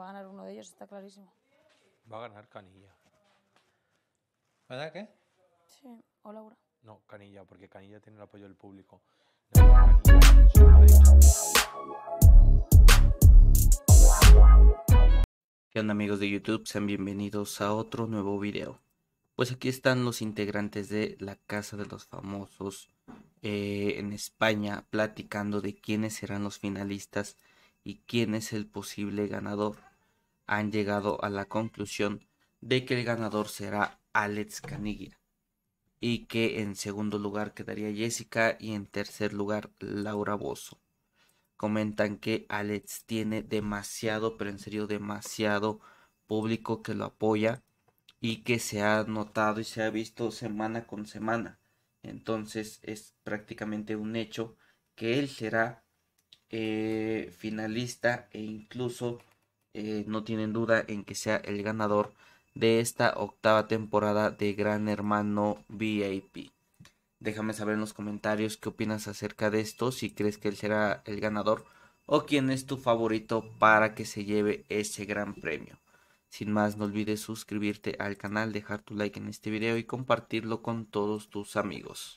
va a ganar uno de ellos, está clarísimo. Va a ganar Canilla. ¿Verdad que? Sí, o Laura. No, Canilla, porque Canilla tiene el apoyo del público. ¿Qué onda amigos de YouTube? Sean bienvenidos a otro nuevo video. Pues aquí están los integrantes de la Casa de los Famosos eh, en España platicando de quiénes serán los finalistas y quién es el posible ganador han llegado a la conclusión de que el ganador será Alex Caniglia. y que en segundo lugar quedaría Jessica y en tercer lugar Laura Bozo. Comentan que Alex tiene demasiado, pero en serio demasiado público que lo apoya y que se ha notado y se ha visto semana con semana. Entonces es prácticamente un hecho que él será eh, finalista e incluso eh, no tienen duda en que sea el ganador de esta octava temporada de Gran Hermano VIP. Déjame saber en los comentarios qué opinas acerca de esto, si crees que él será el ganador o quién es tu favorito para que se lleve ese gran premio. Sin más, no olvides suscribirte al canal, dejar tu like en este video y compartirlo con todos tus amigos.